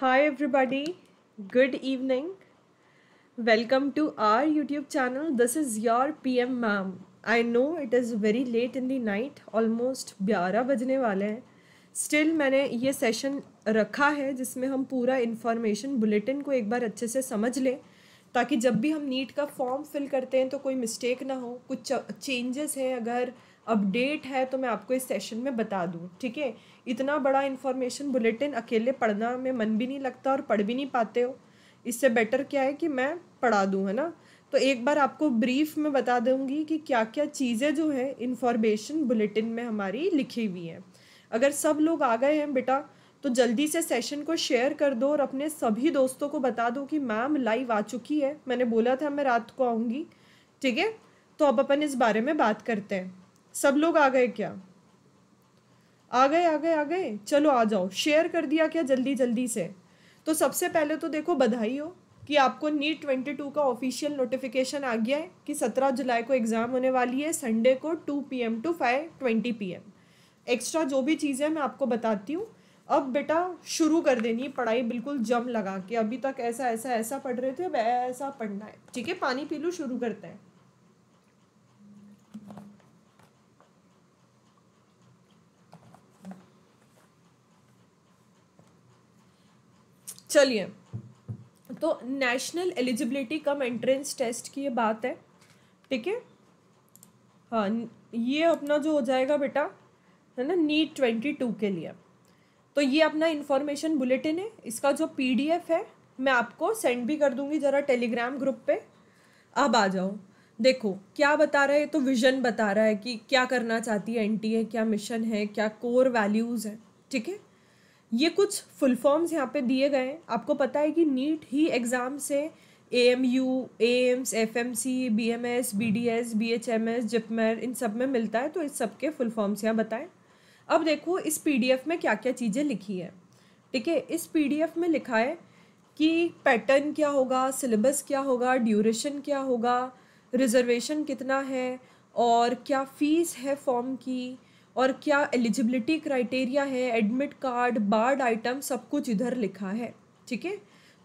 high everybody good evening welcome to our YouTube channel this is your P M ma'am I know it is very late in the night almost ग्यारह बजने वाले हैं still मैंने ये session रखा है जिसमें हम पूरा इन्फॉर्मेशन बुलेटिन को एक बार अच्छे से समझ लें ताकि जब भी हम नीट का फॉर्म फिल करते हैं तो कोई मिस्टेक ना हो कुछ चेंजेस हैं अगर अपडेट है तो मैं आपको इस सेशन में बता दूँ ठीक है इतना बड़ा इन्फॉर्मेशन बुलेटिन अकेले पढ़ना में मन भी नहीं लगता और पढ़ भी नहीं पाते हो इससे बेटर क्या है कि मैं पढ़ा दूँ है ना तो एक बार आपको ब्रीफ में बता दूँगी कि क्या क्या चीज़ें जो है इन्फॉर्मेशन बुलेटिन में हमारी लिखी हुई हैं अगर सब लोग आ गए हैं बेटा तो जल्दी से सेशन को शेयर कर दो और अपने सभी दोस्तों को बता दो कि मैम लाइव आ चुकी है मैंने बोला था मैं रात को आऊँगी ठीक है तो अब अपन इस बारे में बात करते हैं सब लोग आ गए क्या आ गए आ गए आ गए चलो आ जाओ शेयर कर दिया क्या जल्दी जल्दी से तो सबसे पहले तो देखो बधाई हो कि आपको नीट ट्वेंटी टू का ऑफिशियल नोटिफिकेशन आ गया है कि सत्रह जुलाई को एग्ज़ाम होने वाली है संडे को two P M to five twenty P M extra जो भी चीज़ें मैं आपको बताती हूँ अब बेटा शुरू कर देनी है पढ़ाई बिल्कुल जम लगा के अभी तक ऐसा ऐसा ऐसा पढ़ रहे थे अब ऐसा पढ़ना है ठीक है पानी पी लूँ शुरू करते हैं चलिए तो national eligibility cum entrance test की ये बात है ठीक है हाँ ये अपना जो हो जाएगा बेटा है ना नीट ट्वेंटी टू के लिए तो ये अपना इन्फॉर्मेशन बुलेटिन है इसका जो पीडीएफ है मैं आपको सेंड भी कर दूंगी ज़रा टेलीग्राम ग्रुप पे अब आ जाओ देखो क्या बता रहा है तो विजन बता रहा है कि क्या करना चाहती है एनटीए क्या मिशन है क्या कोर वैल्यूज़ है ठीक है ये कुछ फुल फॉर्म्स यहाँ पे दिए गए हैं आपको पता है कि नीट ही एग्ज़ाम से A M U AIIMS F M C B M S B D S B H M S JIPMER इन सब में मिलता है तो इस सब के फुल फॉर्म्स यहाँ बताएं अब देखो इस पी डी एफ में क्या क्या चीज़ें लिखी हैं ठीक है इस पी डी एफ में लिखा है कि पैटर्न क्या होगा सिलेबस क्या होगा ड्यूरेशन क्या होगा रिजर्वेशन कितना है और क्या फ़ीस है फॉर्म की और क्या एलिजिबिलिटी क्राइटेरिया है एडमिट कार्ड बार्ड आइटम सब कुछ इधर लिखा है ठीक है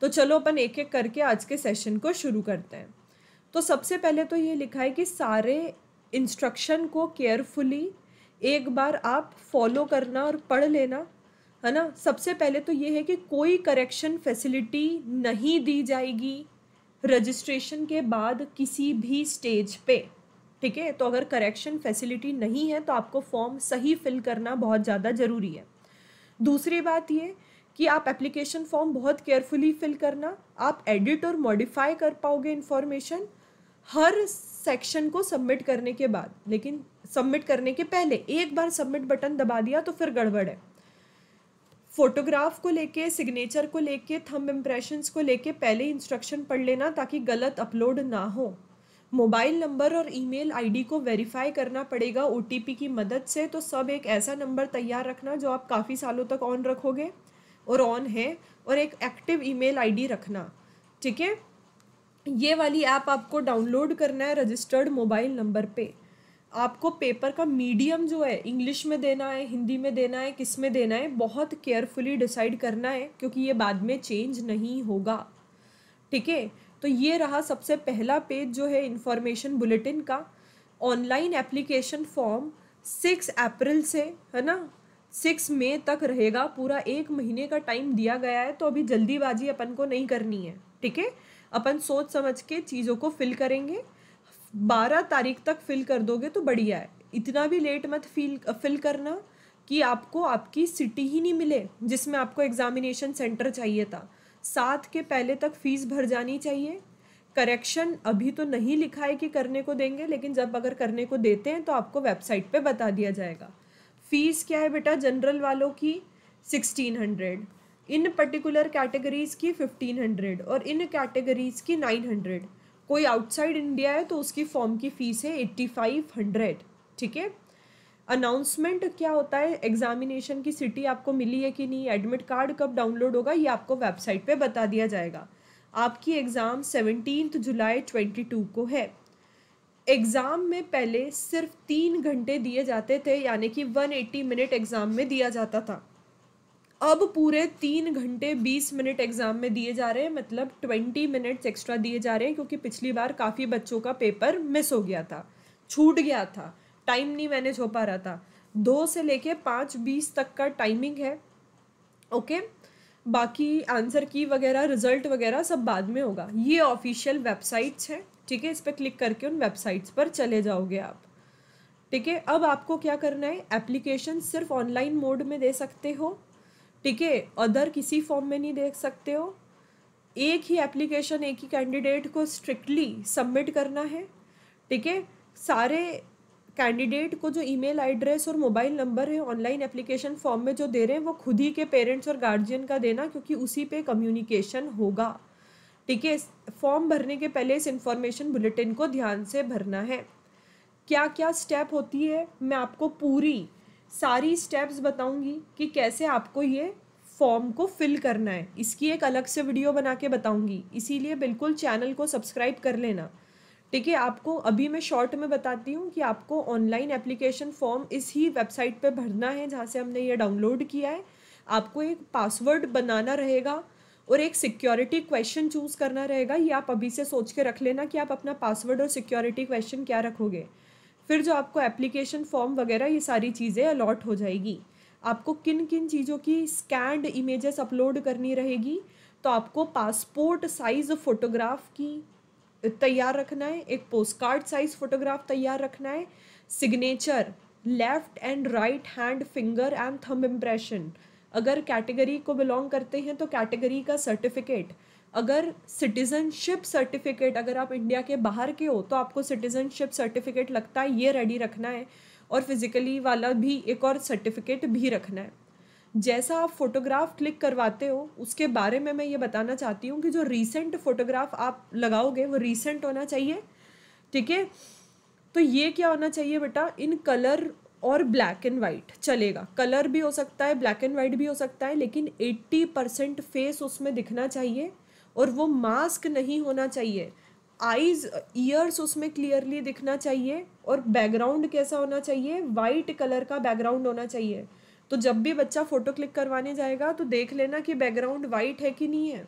तो चलो अपन एक एक करके आज के सेशन को शुरू करते हैं तो सबसे पहले तो ये लिखा है कि सारे इंस्ट्रक्शन को केयरफुली एक बार आप फॉलो करना और पढ़ लेना है ना सबसे पहले तो ये है कि कोई करेक्शन फैसिलिटी नहीं दी जाएगी रजिस्ट्रेशन के बाद किसी भी स्टेज पे ठीक है तो अगर करेक्शन फैसिलिटी नहीं है तो आपको फॉर्म सही फिल करना बहुत ज़्यादा ज़रूरी है दूसरी बात ये कि आप एप्लीकेशन फॉर्म बहुत केयरफुली फिल करना आप एडिट और मॉडिफाई कर पाओगे इन्फॉर्मेशन हर सेक्शन को सबमिट करने के बाद लेकिन सबमिट करने के पहले एक बार सबमिट बटन दबा दिया तो फिर गड़बड़ है फोटोग्राफ को लेके सिग्नेचर को लेके थंब इम्प्रेशंस को लेके पहले इंस्ट्रक्शन पढ़ लेना ताकि गलत अपलोड ना हो मोबाइल नंबर और ईमेल आईडी को वेरीफाई करना पड़ेगा ओ की मदद से तो सब एक ऐसा नंबर तैयार रखना जो आप काफ़ी सालों तक ऑन रखोगे और ऑन है और एक एक्टिव ईमेल आईडी रखना ठीक है ये वाली ऐप आप आपको डाउनलोड करना है रजिस्टर्ड मोबाइल नंबर पे आपको पेपर का मीडियम जो है इंग्लिश में देना है हिंदी में देना है किस में देना है बहुत केयरफुली डिसाइड करना है क्योंकि ये बाद में चेंज नहीं होगा ठीक है तो ये रहा सबसे पहला पेज जो है इन्फॉर्मेशन बुलेटिन का online application form six April से है ना सिक्स मई तक रहेगा पूरा एक महीने का टाइम दिया गया है तो अभी जल्दीबाजी अपन को नहीं करनी है ठीक है अपन सोच समझ के चीज़ों को फिल करेंगे बारह तारीख तक फिल कर दोगे तो बढ़िया है इतना भी लेट मत फील फिल करना कि आपको आपकी सिटी ही नहीं मिले जिसमें आपको एग्जामिनेशन सेंटर चाहिए था सात के पहले तक फीस भर जानी चाहिए करेक्शन अभी तो नहीं लिखा है कि करने को देंगे लेकिन जब अगर करने को देते हैं तो आपको वेबसाइट पे बता दिया जाएगा फीस क्या है बेटा जनरल वालों की सिक्सटीन हंड्रेड इन पर्टिकुलर कैटेगरीज़ की फिफ्टीन हंड्रेड और इन कैटेगरीज़ की नाइन हंड्रेड कोई आउटसाइड इंडिया है तो उसकी फॉर्म की फ़ीस है एट्टी फाइव हंड्रेड ठीक है अनाउंसमेंट क्या होता है एग्जामिनेशन की सिटी आपको मिली है कि नहीं एडमिट कार्ड कब डाउनलोड होगा ये आपको वेबसाइट पे बता दिया जाएगा आपकी exam seventeen July twenty two को है एग्ज़ाम में पहले सिर्फ तीन घंटे दिए जाते थे यानी कि वन एट्टी मिनट एग्ज़ाम में दिया जाता था अब पूरे तीन घंटे बीस मिनट एग्ज़ाम में दिए जा रहे हैं मतलब ट्वेंटी मिनट्स एक्स्ट्रा दिए जा रहे हैं क्योंकि पिछली बार काफ़ी बच्चों का पेपर मिस हो गया था छूट गया था टाइम नहीं मैनेज हो पा रहा था दो से लेके पाँच बीस तक का टाइमिंग है ओके बाकी आंसर की वगैरह रिजल्ट वगैरह सब बाद में होगा ये ऑफिशियल वेबसाइट्स हैं ठीक है इस पर क्लिक करके उन वेबसाइट्स पर चले जाओगे आप ठीक है अब आपको क्या करना है एप्लीकेशन सिर्फ ऑनलाइन मोड में दे सकते हो ठीक है अदर किसी फॉर्म में नहीं देख सकते हो एक ही एप्लीकेशन एक ही कैंडिडेट को स्ट्रिक्टली सबमिट करना है ठीक है सारे कैंडिडेट को जो ईमेल एड्रेस और मोबाइल नंबर है ऑनलाइन एप्लीकेशन फॉर्म में जो दे रहे हैं वो खुद ही के पेरेंट्स और गार्जियन का देना क्योंकि उसी पे कम्युनिकेशन होगा ठीक है फॉर्म भरने के पहले इस इंफॉर्मेशन बुलेटिन को ध्यान से भरना है क्या क्या स्टेप होती है मैं आपको पूरी सारी स्टेप्स बताऊंगी कि कैसे आपको ये फॉर्म को फिल करना है इसकी एक अलग से वीडियो बना के बताऊंगी इसीलिए बिल्कुल चैनल को सब्सक्राइब कर लेना ठीक है आपको अभी मैं शॉर्ट में बताती हूँ कि आपको ऑनलाइन एप्लीकेशन फॉर्म इस ही वेबसाइट पे भरना है जहाँ से हमने ये डाउनलोड किया है आपको एक पासवर्ड बनाना रहेगा और एक सिक्योरिटी क्वेश्चन चूज़ करना रहेगा ये आप अभी से सोच के रख लेना कि आप अपना पासवर्ड और सिक्योरिटी क्वेश्चन क्या रखोगे फिर जो आपको एप्लीकेशन फॉर्म वगैरह ये सारी चीज़ें अलॉट हो जाएगी आपको किन किन चीज़ों की स्कैंड इमेजेस अपलोड करनी रहेगी तो आपको पासपोर्ट साइज़ फ़ोटोग्राफ की तैयार रखना है एक पोस्ट कार्ड साइज फोटोग्राफ तैयार रखना है signature left and right hand finger and thumb impression अगर कैटेगरी को बिलोंग करते हैं तो कैटेगरी का सर्टिफिकेट अगर सिटीजनशिप सर्टिफिकेट अगर आप इंडिया के बाहर के हो तो आपको सिटीजनशिप सर्टिफिकेट लगता है ये रेडी रखना है और फिजिकली वाला भी एक और सर्टिफिकेट भी रखना है जैसा आप फ़ोटोग्राफ क्लिक करवाते हो उसके बारे में मैं ये बताना चाहती हूँ कि जो रीसेंट फ़ोटोग्राफ आप लगाओगे वो रीसेंट होना चाहिए ठीक है तो ये क्या होना चाहिए बेटा इन कलर और ब्लैक एंड वाइट चलेगा कलर भी हो सकता है ब्लैक एंड वाइट भी हो सकता है लेकिन 80 परसेंट फेस उसमें दिखना चाहिए और वो मास्क नहीं होना चाहिए आईज ईयर्स उसमें क्लियरली दिखना चाहिए और बैकग्राउंड कैसा होना चाहिए वाइट कलर का बैकग्राउंड होना चाहिए तो जब भी बच्चा फ़ोटो क्लिक करवाने जाएगा तो देख लेना कि बैकग्राउंड वाइट है कि नहीं है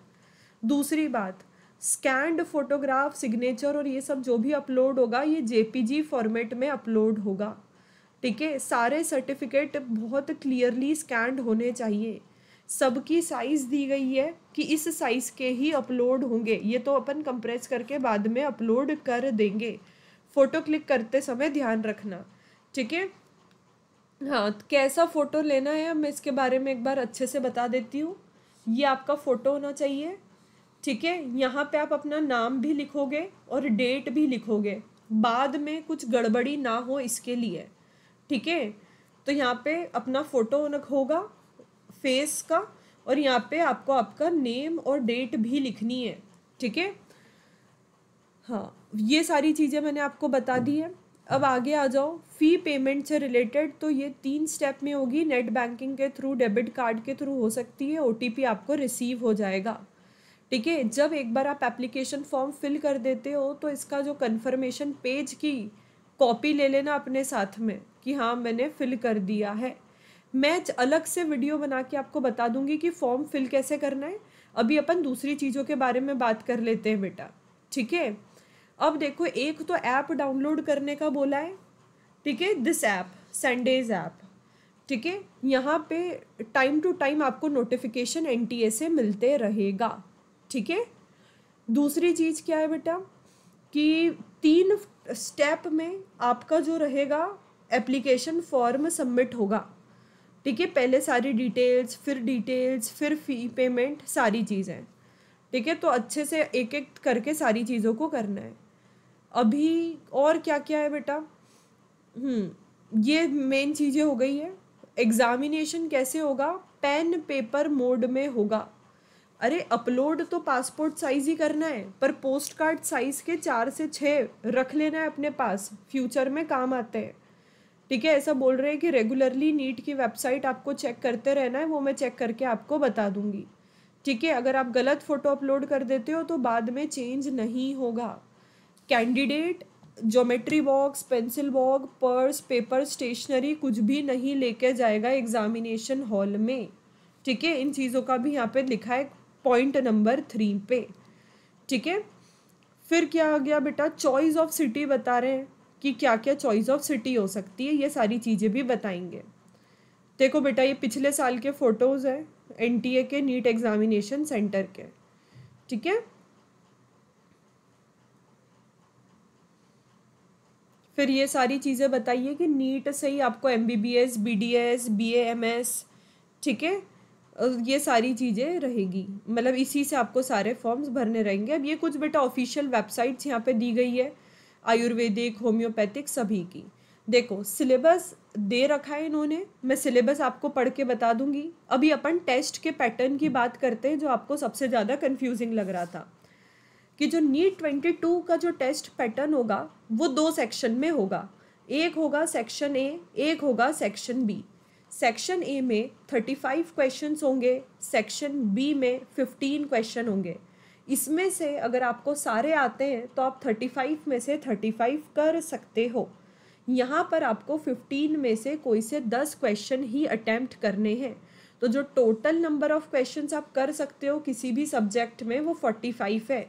दूसरी बात स्कैंड फोटोग्राफ सिग्नेचर और ये सब जो भी अपलोड होगा ये जे फॉर्मेट में अपलोड होगा ठीक है सारे सर्टिफिकेट बहुत क्लियरली स्कैंड होने चाहिए सबकी साइज़ दी गई है कि इस साइज़ के ही अपलोड होंगे ये तो अपन कंप्रेस करके बाद में अपलोड कर देंगे फ़ोटो क्लिक करते समय ध्यान रखना ठीक है हाँ तो कैसा फ़ोटो लेना है मैं इसके बारे में एक बार अच्छे से बता देती हूँ ये आपका फ़ोटो होना चाहिए ठीक है यहाँ पे आप अपना नाम भी लिखोगे और डेट भी लिखोगे बाद में कुछ गड़बड़ी ना हो इसके लिए ठीक है तो यहाँ पे अपना फ़ोटो होगा फेस का और यहाँ पे आपको आपका नेम और डेट भी लिखनी है ठीक है हाँ ये सारी चीज़ें मैंने आपको बता दी है अब आगे आ जाओ फ़ी पेमेंट से रिलेटेड तो ये तीन स्टेप में होगी नेट बैंकिंग के थ्रू डेबिट कार्ड के थ्रू हो सकती है ओ आपको रिसीव हो जाएगा ठीक है जब एक बार आप एप्लीकेशन फॉर्म फिल कर देते हो तो इसका जो कन्फर्मेशन पेज की कॉपी ले लेना अपने साथ में कि हाँ मैंने फिल कर दिया है मैं अलग से वीडियो बना के आपको बता दूंगी कि फॉर्म फिल कैसे करना है अभी अपन दूसरी चीज़ों के बारे में बात कर लेते हैं बेटा ठीक है अब देखो एक तो ऐप डाउनलोड करने का बोला है ठीक है दिस ऐप संडेज ऐप ठीक है यहाँ पे टाइम टू टाइम आपको नोटिफिकेशन एन से मिलते रहेगा ठीक है दूसरी चीज़ क्या है बेटा कि तीन स्टेप में आपका जो रहेगा एप्लीकेशन फॉर्म सबमिट होगा ठीक है पहले सारी डिटेल्स फिर डिटेल्स फिर फी पेमेंट सारी चीज़ें ठीक है तो अच्छे से एक एक करके सारी चीज़ों को करना है अभी और क्या क्या है बेटा हम्म, ये मेन चीज़ें हो गई है एग्ज़ामिनेशन कैसे होगा पेन पेपर मोड में होगा अरे अपलोड तो पासपोर्ट साइज़ ही करना है पर पोस्ट कार्ड साइज़ के चार से छः रख लेना है अपने पास फ्यूचर में काम आते हैं ठीक है ऐसा बोल रहे हैं कि रेगुलरली नीट की वेबसाइट आपको चेक करते रहना है वो मैं चेक करके आपको बता दूंगी ठीक है अगर आप गलत फ़ोटो अपलोड कर देते हो तो बाद में चेंज नहीं होगा candidate geometry box pencil box purse paper stationery कुछ भी नहीं लेके जाएगा एग्जामिनेशन हॉल में ठीक है इन चीज़ों का भी यहाँ पे लिखा है पॉइंट नंबर थ्री पे ठीक है फिर क्या आ गया बेटा चॉइस ऑफ सिटी बता रहे हैं कि क्या क्या चॉइस ऑफ सिटी हो सकती है ये सारी चीज़ें भी बताएंगे देखो बेटा ये पिछले साल के फ़ोटोज़ हैं एन के नीट एग्ज़ामिनेशन सेंटर के ठीक है फिर ये सारी चीज़ें बताइए कि नीट से ही आपको M B B S B D S B A M S ठीक है ये सारी चीज़ें रहेगी मतलब इसी से आपको सारे फॉर्म्स भरने रहेंगे अब ये कुछ बेटा ऑफिशियल वेबसाइट्स यहाँ पे दी गई है आयुर्वेदिक होम्योपैथिक सभी की देखो सिलेबस दे रखा है इन्होंने मैं सिलेबस आपको पढ़ के बता दूंगी अभी अपन टेस्ट के पैटर्न की बात करते हैं जो आपको सबसे ज़्यादा कन्फ्यूजिंग लग रहा था कि जो नीट ट्वेंटी टू का जो टेस्ट पैटर्न होगा वो दो सेक्शन में होगा एक होगा सेक्शन ए एक होगा सेक्शन बी सेक्शन ए में थर्टी फाइव क्वेश्चन होंगे सेक्शन बी में फिफ्टीन क्वेश्चन होंगे इसमें से अगर आपको सारे आते हैं तो आप थर्टी फाइव में से थर्टी फाइव कर सकते हो यहाँ पर आपको फिफ्टीन में से कोई से दस क्वेश्चन ही अटैम्प्ट करने हैं तो जो टोटल नंबर ऑफ क्वेश्चंस आप कर सकते हो किसी भी सब्जेक्ट में वो फोर्टी फाइव है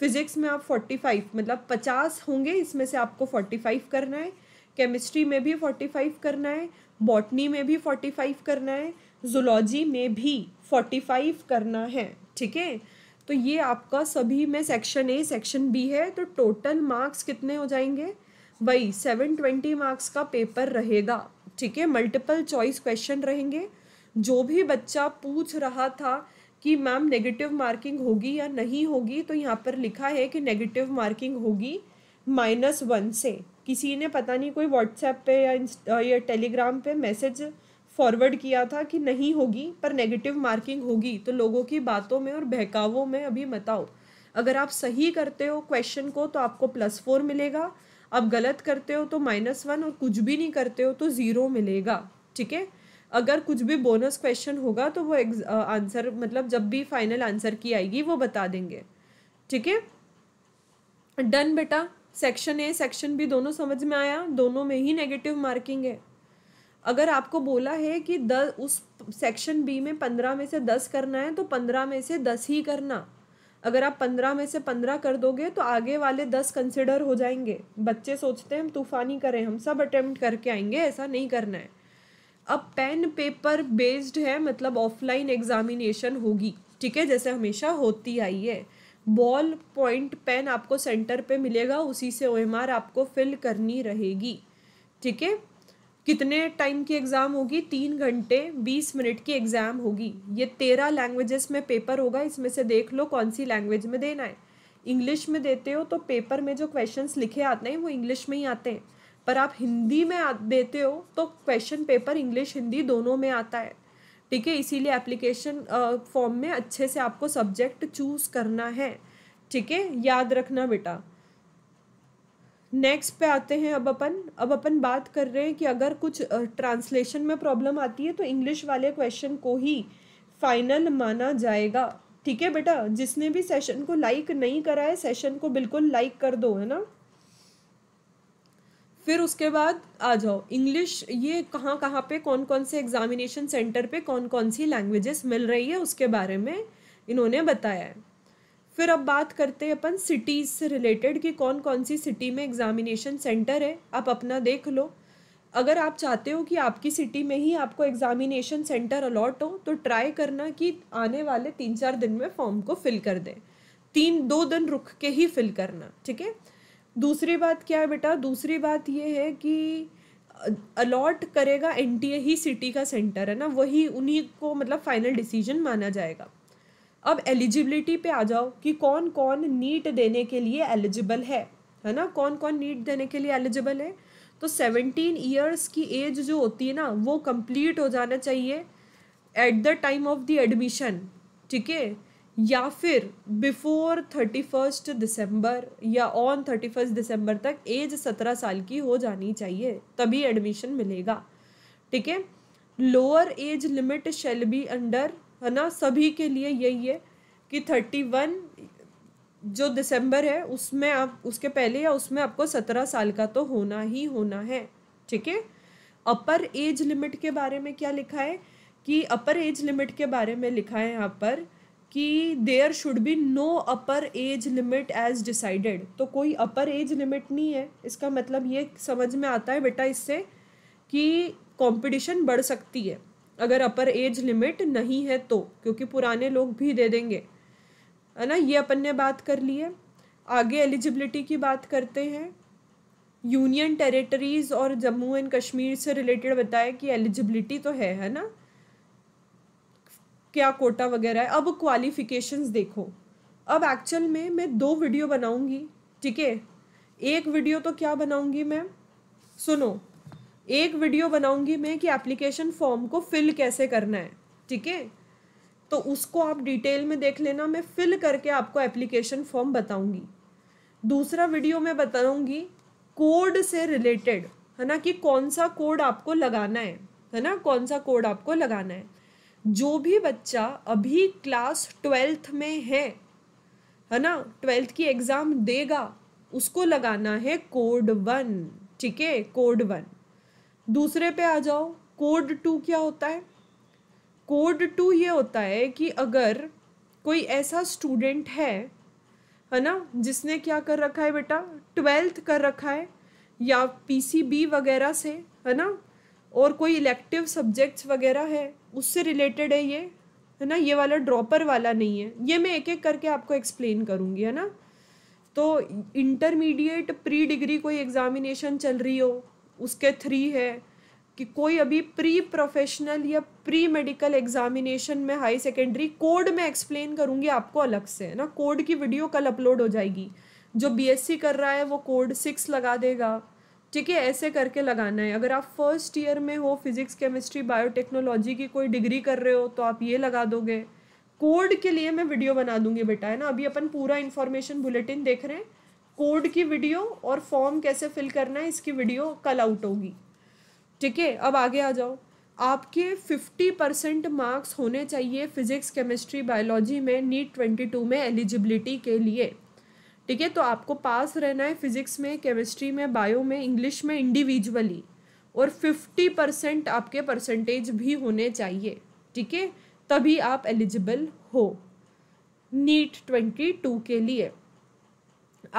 फिजिक्स में आप 45 मतलब 50 होंगे इसमें से आपको 45 करना है केमिस्ट्री में भी 45 करना है बॉटनी में भी 45 करना है जुलॉजी में भी 45 करना है ठीक है तो ये आपका सभी में सेक्शन ए सेक्शन बी है तो टोटल मार्क्स कितने हो जाएंगे वही सेवन ट्वेंटी मार्क्स का पेपर रहेगा ठीक है मल्टीपल चॉइस क्वेश्चन रहेंगे जो भी बच्चा पूछ रहा था कि मैम नेगेटिव मार्किंग होगी या नहीं होगी तो यहाँ पर लिखा है कि नेगेटिव मार्किंग होगी माइनस वन से किसी ने पता नहीं कोई व्हाट्सएप पे या या टेलीग्राम पे मैसेज फॉरवर्ड किया था कि नहीं होगी पर नेगेटिव मार्किंग होगी तो लोगों की बातों में और बहकावों में अभी बताओ अगर आप सही करते हो क्वेश्चन को तो आपको प्लस फोर मिलेगा आप गलत करते हो तो माइनस वन और कुछ भी नहीं करते हो तो ज़ीरो मिलेगा ठीक है अगर कुछ भी बोनस क्वेश्चन होगा तो वो आंसर मतलब जब भी फाइनल आंसर की आएगी वो बता देंगे ठीक है डन बेटा सेक्शन ए सेक्शन बी दोनों समझ में आया दोनों में ही नेगेटिव मार्किंग है अगर आपको बोला है कि दस उस सेक्शन बी में पंद्रह में से दस करना है तो पंद्रह में से दस ही करना अगर आप पंद्रह में से पंद्रह कर दोगे तो आगे वाले दस कंसिडर हो जाएंगे बच्चे सोचते हैं हम तूफानी करें हम सब अटेम्प्ट करके आएंगे ऐसा नहीं करना है अब पेन पेपर बेस्ड है मतलब ऑफलाइन एग्जामिनेशन होगी ठीक है जैसे हमेशा होती आई है बॉल पॉइंट पेन आपको सेंटर पे मिलेगा उसी से ओ आपको फिल करनी रहेगी ठीक है कितने टाइम की एग्ज़ाम होगी तीन घंटे बीस मिनट की एग्ज़ाम होगी ये तेरह लैंग्वेजेस में पेपर होगा इसमें से देख लो कौन सी लैंग्वेज में देना है इंग्लिश में देते हो तो पेपर में जो क्वेश्चंस लिखे आते हैं वो इंग्लिश में ही आते हैं पर आप हिंदी में देते हो तो क्वेश्चन पेपर इंग्लिश हिंदी दोनों में आता है ठीक है इसीलिए एप्लीकेशन फॉर्म में अच्छे से आपको सब्जेक्ट चूज करना है ठीक है याद रखना बेटा नेक्स्ट पे आते हैं अब अपन अब अपन बात कर रहे हैं कि अगर कुछ ट्रांसलेशन में प्रॉब्लम आती है तो इंग्लिश वाले क्वेश्चन को ही फाइनल माना जाएगा ठीक है बेटा जिसने भी सेशन को लाइक नहीं करा है सेशन को बिल्कुल लाइक कर दो है ना फिर उसके बाद आ जाओ इंग्लिश ये कहाँ कहाँ पे कौन कौन से एग्जामिनेशन सेंटर पे कौन कौन सी लैंग्वेजेस मिल रही है उसके बारे में इन्होंने बताया है फिर अब बात करते हैं अपन सिटीज़ से रिलेटेड कि कौन कौन सी सिटी में एग्जामिनेशन सेंटर है आप अपना देख लो अगर आप चाहते हो कि आपकी सिटी में ही आपको एग्जामिनेशन सेंटर अलॉट हो तो ट्राई करना कि आने वाले तीन चार दिन में फॉर्म को फिल कर दें तीन दो दिन रुक के ही फिल करना ठीक है दूसरी बात क्या है बेटा दूसरी बात ये है कि अलॉट करेगा एन ही सिटी का सेंटर है ना वही उन्हीं को मतलब फाइनल डिसीजन माना जाएगा अब एलिजिबिलिटी पे आ जाओ कि कौन कौन नीट देने के लिए एलिजिबल है है ना कौन कौन नीट देने के लिए एलिजिबल है तो सेवनटीन ईयर्स की एज जो होती है ना वो कंप्लीट हो जाना चाहिए at the time of the admission ठीक है या फिर बिफोर थर्टी फर्स्ट दिसंबर या ऑन थर्टी फर्स्ट दिसंबर तक एज सत्रह साल की हो जानी चाहिए तभी एडमिशन मिलेगा ठीक है lower age limit shall be under है ना सभी के लिए यही है कि थर्टी वन जो दिसंबर है उसमें आप उसके पहले या उसमें आपको सत्रह साल का तो होना ही होना है ठीक है अपर एज लिमिट के बारे में क्या लिखा है कि अपर एज लिमिट के बारे में लिखा है यहाँ पर कि there should be no upper age limit age decided तो कोई अपर एज लिमिट नहीं है इसका मतलब ये समझ में आता है बेटा इससे कि कंपटीशन बढ़ सकती है अगर अपर एज लिमिट नहीं है तो क्योंकि पुराने लोग भी दे देंगे है ना ये अपन ने बात कर ली है आगे एलिजिबिलिटी की बात करते हैं यूनियन टेरिटरीज़ और जम्मू एंड कश्मीर से रिलेटेड बताया कि एलिजिबिलिटी तो है है ना क्या कोटा वगैरह है अब क्वालिफिकेशंस देखो अब एक्चुअल में मैं दो वीडियो बनाऊंगी ठीक है एक वीडियो तो क्या बनाऊंगी मैं सुनो एक वीडियो बनाऊंगी मैं कि एप्लीकेशन फॉर्म को फिल कैसे करना है ठीक है तो उसको आप डिटेल में देख लेना मैं फिल करके आपको एप्लीकेशन फॉर्म बताऊंगी दूसरा वीडियो मैं बताऊंगी कोड से रिलेटेड है ना कि कौन सा कोड आपको लगाना है है ना कौन सा कोड आपको लगाना है जो भी बच्चा अभी क्लास ट्वेल्थ में है है ना ट्वेल्थ की एग्ज़ाम देगा उसको लगाना है कोड वन ठीक है कोड वन दूसरे पे आ जाओ कोड टू क्या होता है कोड टू ये होता है कि अगर कोई ऐसा स्टूडेंट है है ना जिसने क्या कर रखा है बेटा ट्वेल्थ कर रखा है या पीसीबी वगैरह से है ना और कोई इलेक्टिव सब्जेक्ट्स वगैरह है उससे रिलेटेड है ये है ना ये वाला ड्रॉपर वाला नहीं है ये मैं एक एक करके आपको एक्सप्लेन करूँगी है ना तो इंटरमीडिएट प्री डिग्री कोई एग्ज़ामिनेशन चल रही हो उसके थ्री है कि कोई अभी प्री प्रोफेशनल या प्री मेडिकल एग्जामिनेशन में हाई सेकेंडरी कोड में एक्सप्लेन करूँगी आपको अलग से है ना कोड की वीडियो कल अपलोड हो जाएगी जो बीएससी कर रहा है वो कोड सिक्स लगा देगा ठीक है ऐसे करके लगाना है अगर आप फर्स्ट ईयर में हो फिज़िक्स केमिस्ट्री बायोटेक्नोलॉजी की कोई डिग्री कर रहे हो तो आप ये लगा दोगे कोड के लिए मैं वीडियो बना दूंगी बेटा है ना अभी अपन पूरा इन्फॉर्मेशन बुलेटिन देख रहे हैं कोड की वीडियो और फॉर्म कैसे फिल करना है इसकी वीडियो कल आउट होगी ठीक है अब आगे आ जाओ आपके फिफ्टी परसेंट मार्क्स होने चाहिए फिजिक्स केमिस्ट्री बायोलॉजी में नीट ट्वेंटी टू में एलिजिबिलिटी के लिए ठीक है तो आपको पास रहना है फिजिक्स में केमिस्ट्री में बायो में इंग्लिश में इंडिविजुअली और फिफ्टी परसेंट आपके परसेंटेज भी होने चाहिए ठीक है तभी आप एलिजिबल हो नीट ट्वेंटी टू के लिए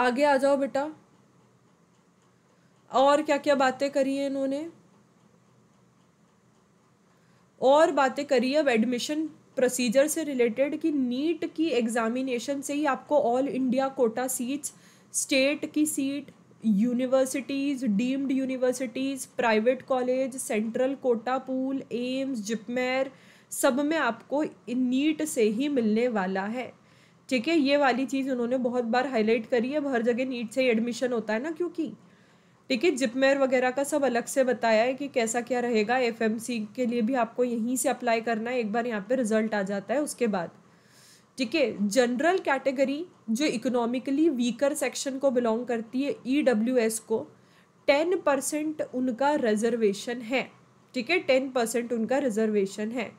आगे आ जाओ बेटा और क्या क्या बातें करी हैं इन्होंने और बातें करी है अब एडमिशन प्रोसीजर से रिलेटेड कि नीट की एग्ज़ामिनेशन से ही आपको all India quota seats state की seat universities deemed universities private college central quota pool AIIMS JIPMER सब में आपको नीट से ही मिलने वाला है ठीक है ये वाली चीज़ उन्होंने बहुत बार हाईलाइट करी है हर जगह नीट से एडमिशन होता है ना क्योंकि ठीक है जिपमेर वगैरह का सब अलग से बताया है कि कैसा क्या रहेगा एफ के लिए भी आपको यहीं से अप्लाई करना है एक बार यहाँ पर रिजल्ट आ जाता है उसके बाद ठीक है जनरल कैटेगरी जो इकोनॉमिकली वीकर सेक्शन को बिलोंग करती है ई e को टेन परसेंट उनका रिजर्वेशन है ठीक है टेन परसेंट उनका रिजर्वेशन है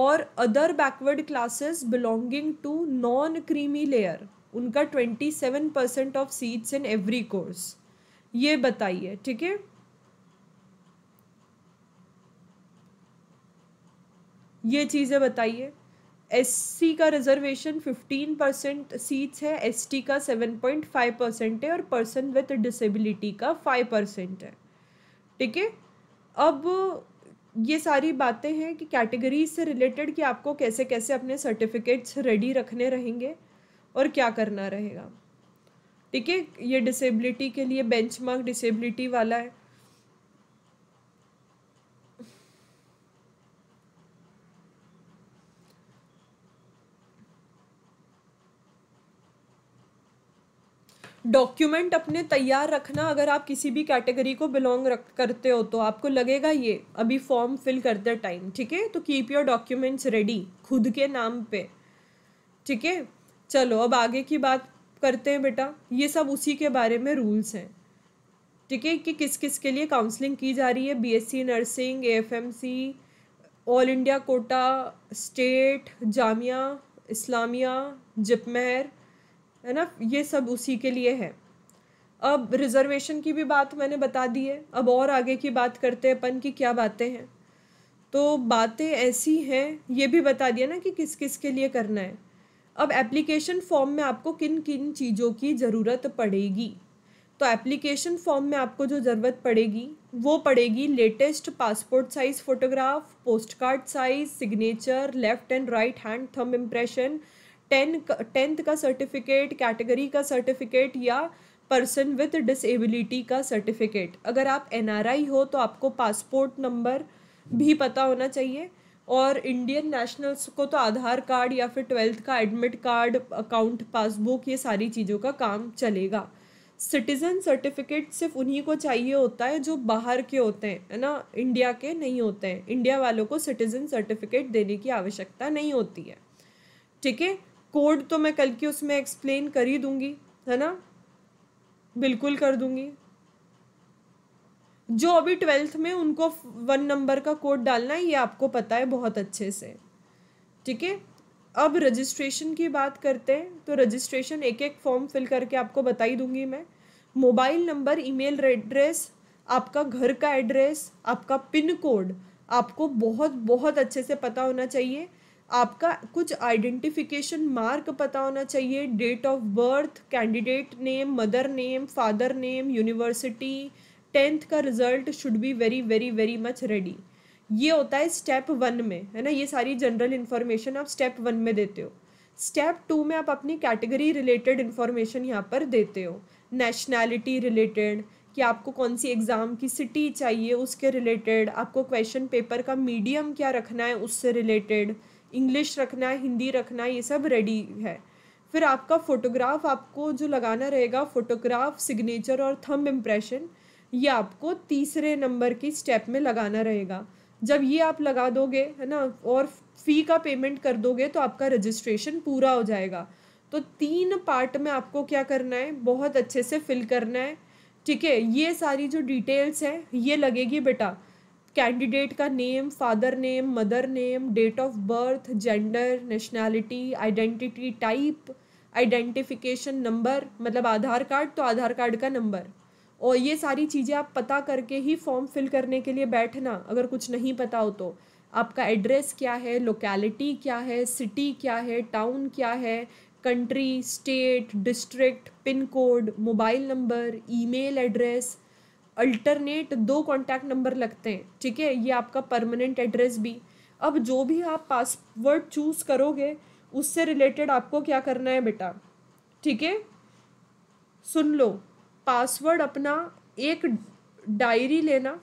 और other backward classes belonging to non creamy layer उनका twenty seven percent of seats in every course ये बताइए ठीक है ये चीज़ें बताइए एससी का रिजर्वेशन फिफ्टीन परसेंट सीट्स है एसटी का सेवन पॉइंट फाइव परसेंट है और पर्सन विथ डिसेबिलिटी का फाइव परसेंट है ठीक है अब ये सारी बातें हैं कि कैटेगरीज से रिलेटेड कि आपको कैसे कैसे अपने सर्टिफिकेट्स रेडी रखने रहेंगे और क्या करना रहेगा ठीक है ये डिसेबिलिटी के लिए बेंचमार्क डिसेबिलिटी वाला है डॉक्यूमेंट अपने तैयार रखना अगर आप किसी भी कैटेगरी को बिलोंग रख करते हो तो आपको लगेगा ये अभी फॉर्म फिल करते टाइम ठीक है तो कीप योर डॉक्यूमेंट्स रेडी खुद के नाम पे ठीक है चलो अब आगे की बात करते हैं बेटा ये सब उसी के बारे में रूल्स हैं ठीक है कि किस किस के लिए काउंसलिंग की जा रही है BSc nursing AFMC all India quota state Jamia Islamia JIPMER है ना ये सब उसी के लिए है अब रिजर्वेशन की भी बात मैंने बता दी है अब और आगे की बात करते हैं अपन की क्या बातें हैं तो बातें ऐसी हैं ये भी बता दिया ना कि किस किस के लिए करना है अब एप्लीकेशन फॉर्म में आपको किन किन चीज़ों की ज़रूरत पड़ेगी तो एप्लीकेशन फॉर्म में आपको जो ज़रूरत पड़ेगी वो पड़ेगी latest passport size photograph post card size signature left and right hand thumb impression ten tenth का सर्टिफिकेट कैटेगरी का सर्टिफिकेट या पर्सन विथ डिसेबिलिटी का सर्टिफिकेट अगर आप एनआरआई हो तो आपको पासपोर्ट नंबर भी पता होना चाहिए और इंडियन नेशनल्स को तो आधार कार्ड या फिर ट्वेल्थ का एडमिट कार्ड अकाउंट पासबुक ये सारी चीज़ों का काम चलेगा सिटीज़न सर्टिफिकेट सिर्फ उन्हीं को चाहिए होता है जो बाहर के होते हैं है ना इंडिया के नहीं होते हैं इंडिया वालों को सिटीज़न सर्टिफिकेट देने की आवश्यकता नहीं होती है ठीक है कोड तो मैं कल की उसमें एक्सप्लेन कर ही दूँगी है ना बिल्कुल कर दूँगी जो अभी ट्वेल्थ में उनको वन नंबर का कोड डालना है ये आपको पता है बहुत अच्छे से ठीक है अब रजिस्ट्रेशन की बात करते हैं तो रजिस्ट्रेशन एक एक फॉर्म फिल करके आपको बता ही दूंगी मैं मोबाइल नंबर ईमेल एड्रेस आपका घर का एड्रेस आपका पिन कोड आपको बहुत बहुत अच्छे से पता होना चाहिए आपका कुछ आइडेंटिफिकेशन मार्क पता होना चाहिए date of birth candidate name mother name father name university tenth का result should be very very very much ready ये होता है स्टेप वन में है ना ये सारी जनरल इन्फॉर्मेशन आप स्टेप वन में देते हो स्टेप टू में आप अपनी कैटेगरी रिलेटेड इन्फॉर्मेशन यहाँ पर देते हो नेशनैलिटी रिलेटेड कि आपको कौन सी एग्ज़ाम की सिटी चाहिए उसके रिलेटेड आपको क्वेश्चन पेपर का मीडियम क्या रखना है उससे रिलेटेड इंग्लिश रखना है हिंदी रखना है ये सब रेडी है फिर आपका फ़ोटोग्राफ आपको जो लगाना रहेगा फ़ोटोग्राफ सिग्नेचर और थंब इम्प्रेशन ये आपको तीसरे नंबर की स्टेप में लगाना रहेगा जब ये आप लगा दोगे है ना और फ़ी का पेमेंट कर दोगे तो आपका रजिस्ट्रेशन पूरा हो जाएगा तो तीन पार्ट में आपको क्या करना है बहुत अच्छे से फिल करना है ठीक है ये सारी जो डिटेल्स हैं ये लगेगी बेटा कैंडिडेट का name father name mother name date of birth gender nationality identity type identification number मतलब आधार कार्ड तो आधार कार्ड का नंबर और ये सारी चीज़ें आप पता करके ही फॉर्म फिल करने के लिए बैठना अगर कुछ नहीं पता हो तो आपका एड्रेस क्या है लोकेलिटी क्या है सिटी क्या है टाउन क्या है country state district pin code mobile number email address alternate दो कॉन्टैक्ट नंबर लगते हैं ठीक है ये आपका परमानेंट एड्रेस भी अब जो भी आप पासवर्ड चूज़ करोगे उससे रिलेटेड आपको क्या करना है बेटा ठीक है सुन लो पासवर्ड अपना एक डायरी लेना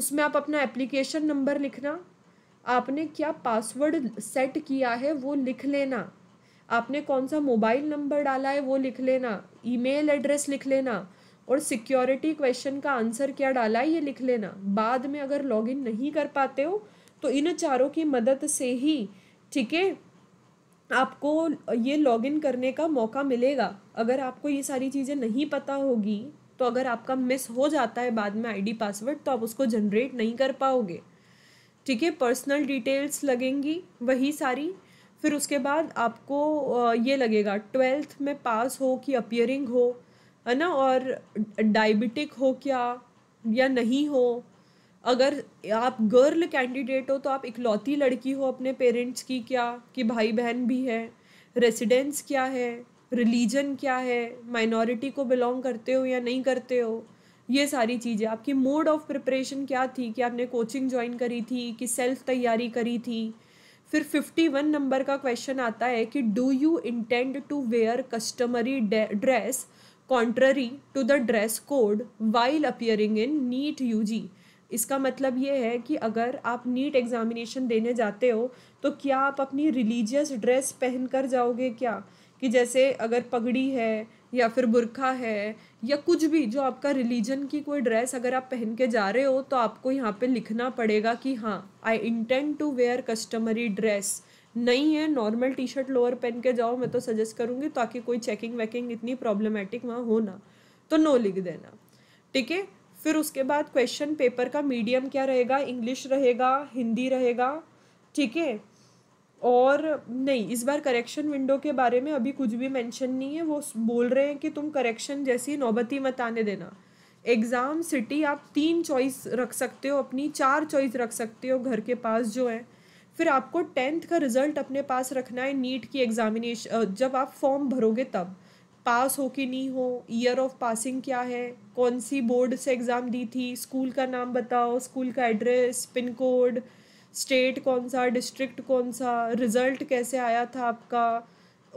उसमें आप अपना एप्लीकेशन नंबर लिखना आपने क्या पासवर्ड सेट किया है वो लिख लेना आपने कौन सा मोबाइल नंबर डाला है वो लिख लेना ईमेल एड्रेस लिख लेना और सिक्योरिटी क्वेश्चन का आंसर क्या डाला है ये लिख लेना बाद में अगर लॉगिन नहीं कर पाते हो तो इन चारों की मदद से ही ठीक है आपको ये लॉगिन करने का मौका मिलेगा अगर आपको ये सारी चीज़ें नहीं पता होगी तो अगर आपका मिस हो जाता है बाद में आईडी पासवर्ड तो आप उसको जनरेट नहीं कर पाओगे ठीक है पर्सनल डिटेल्स लगेंगी वही सारी फिर उसके बाद आपको ये लगेगा ट्वेल्थ में पास हो कि अपियरिंग हो है ना और डायबिटिक हो क्या या नहीं हो अगर आप गर्ल कैंडिडेट हो तो आप इकलौती लड़की हो अपने पेरेंट्स की क्या कि भाई बहन भी है रेसिडेंस क्या है रिलीजन क्या है माइनॉरिटी को बिलोंग करते हो या नहीं करते हो ये सारी चीज़ें आपकी मोड ऑफ प्रिपरेशन क्या थी कि आपने कोचिंग ज्वाइन करी थी कि सेल्फ तैयारी करी थी फिर फिफ्टी वन नंबर का क्वेश्चन आता है कि do you intend to wear customary dress contrary to the dress code while appearing in NEET U G इसका मतलब ये है कि अगर आप नीट एग्ज़ामिनेशन देने जाते हो तो क्या आप अपनी रिलीजियस ड्रेस पहन कर जाओगे क्या कि जैसे अगर पगड़ी है या फिर बुरखा है या कुछ भी जो आपका रिलीजन की कोई ड्रेस अगर आप पहन के जा रहे हो तो आपको यहाँ पे लिखना पड़ेगा कि हाँ I intend to wear customary dress नहीं है नॉर्मल टी शर्ट लोअर पहन के जाओ मैं तो सजेस्ट करूँगी ताकि कोई चेकिंग वैकिंग इतनी प्रॉब्लमेटिक वहाँ हो ना तो नो लिख देना ठीक है फिर उसके बाद क्वेश्चन पेपर का मीडियम क्या रहेगा इंग्लिश रहेगा हिंदी रहेगा ठीक है और नहीं इस बार करेक्शन विंडो के बारे में अभी कुछ भी मेंशन नहीं है वो बोल रहे हैं कि तुम करेक्शन जैसी नौबती मत आने देना एग्ज़ाम सिटी आप तीन चॉइस रख सकते हो अपनी चार चॉइस रख सकते हो घर के पास जो है फिर आपको टेंथ का रिजल्ट अपने पास रखना है नीट की एग्जामिनेशन जब आप फॉर्म भरोगे तब पास हो कि नहीं हो ईयर ऑफ पासिंग क्या है कौन सी बोर्ड से एग्ज़ाम दी थी स्कूल का नाम बताओ स्कूल का एड्रेस पिन कोड स्टेट कौन सा डिस्ट्रिक्ट कौन सा रिज़ल्ट कैसे आया था आपका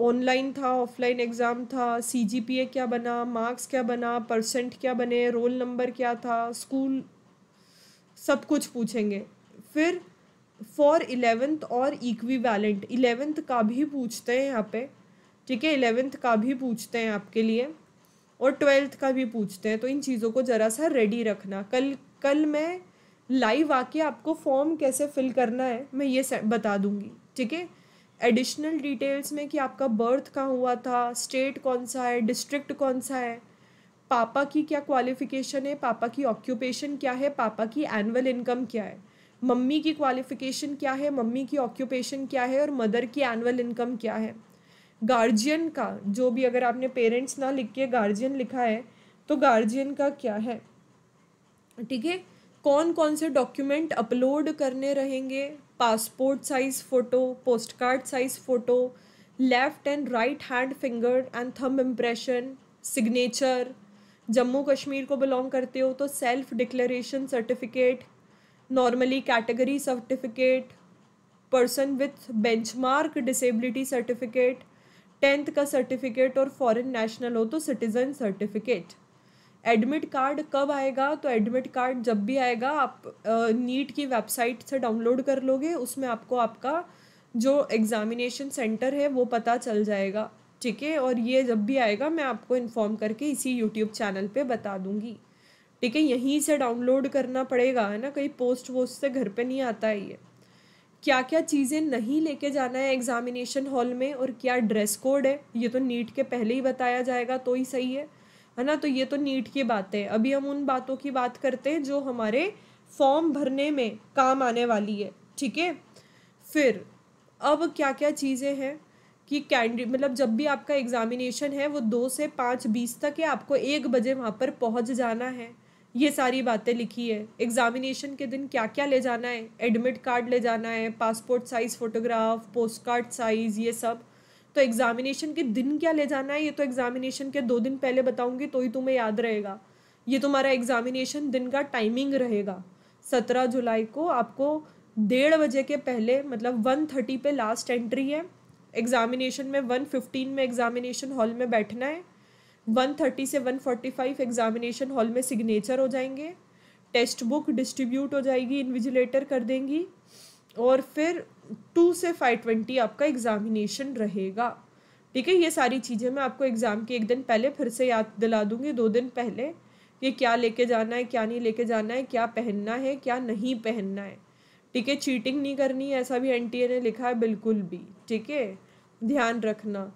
ऑनलाइन था ऑफलाइन एग्ज़ाम था सी जी पी ए क्या बना मार्क्स क्या बना परसेंट क्या बने रोल नंबर क्या था स्कूल सब कुछ पूछेंगे फिर फॉर इलेवेंथ और इक्वी वैलेंट इलेवेंथ का भी पूछते हैं यहाँ पे ठीक है इलेवेंथ का भी पूछते हैं आपके लिए और ट्वेल्थ का भी पूछते हैं तो इन चीज़ों को ज़रा सा रेडी रखना कल कल मैं लाइव आके आपको फॉर्म कैसे फिल करना है मैं ये बता दूँगी ठीक है एडिशनल डिटेल्स में कि आपका बर्थ कहाँ हुआ था स्टेट कौन सा है डिस्ट्रिक्ट कौन सा है पापा की क्या क्वालिफ़िकेशन है पापा की ऑक्यूपेशन क्या है पापा की एनुअल इनकम क्या है मम्मी की क्वालिफ़िकेशन क्या है मम्मी की ऑक्यूपेशन क्या है और मदर की एनुअल इनकम क्या है गार्जियन का जो भी अगर आपने पेरेंट्स ना लिख के गार्जियन लिखा है तो गार्जियन का क्या है ठीक है कौन कौन से डॉक्यूमेंट अपलोड करने रहेंगे passport size photo post card size photo left and right hand finger and thumb impression signature Jammu Kashmir को बिलोंग करते हो तो self declaration certificate normally category certificate person with benchmark disability certificate tenth का certificate और foreign national हो तो citizen certificate admit card कब आएगा तो एडमिट कार्ड जब भी आएगा आप नीट की वेबसाइट से डाउनलोड कर लोगे उसमें आपको आपका जो एग्ज़ामिनेशन सेंटर है वो पता चल जाएगा ठीक है और ये जब भी आएगा मैं आपको इन्फॉर्म करके इसी यूट्यूब चैनल पे बता दूंगी ठीक है यहीं से डाउनलोड करना पड़ेगा है ना कहीं पोस्ट वोस्ट से घर पे नहीं आता है ये क्या क्या चीज़ें नहीं लेके जाना है एग्ज़ामिनेशन हॉल में और क्या ड्रेस कोड है ये तो नीट के पहले ही बताया जाएगा तो ही सही है है ना तो ये तो नीट की बात है अभी हम उन बातों की बात करते हैं जो हमारे फॉर्म भरने में काम आने वाली है ठीक है फिर अब क्या क्या चीज़ें हैं कि कैंडिडेट मतलब जब भी आपका एग्ज़ामिनेशन है वो दो से पाँच बीस तक है आपको एक बजे वहाँ पर पहुँच जाना है ये सारी बातें लिखी है एग्ज़ामिनेशन के दिन क्या क्या ले जाना है एडमिट कार्ड ले जाना है passport size photograph post card size ये सब तो एग्ज़ामिनेशन के दिन क्या ले जाना है ये तो एग्ज़ामिनेशन के दो दिन पहले बताऊँगी तो ही तुम्हें याद रहेगा ये तुम्हारा एग्ज़ामिनेशन दिन का टाइमिंग रहेगा सत्रह जुलाई को आपको डेढ़ बजे के पहले मतलब वन थर्टी पे लास्ट एंट्री है एग्ज़ामिनेशन में वन फिफ्टीन में एग्ज़ामिनेशन हॉल में बैठना है 130 से 145 एग्जामिनेशन हॉल में सिग्नेचर हो जाएंगे टेक्स्ट बुक डिस्ट्रीब्यूट हो जाएगी इन्विजिलेटर कर देंगी और फिर टू से फाइव ट्वेंटी आपका एग्जामिनेशन रहेगा ठीक है ये सारी चीज़ें मैं आपको एग्ज़ाम के एक दिन पहले फिर से याद दिला दूँगी दो दिन पहले कि क्या लेके जाना है क्या नहीं लेके जाना है क्या पहनना है क्या नहीं पहनना है ठीक है चीटिंग नहीं करनी है ऐसा भी एन ने लिखा है बिल्कुल भी ठीक है ध्यान रखना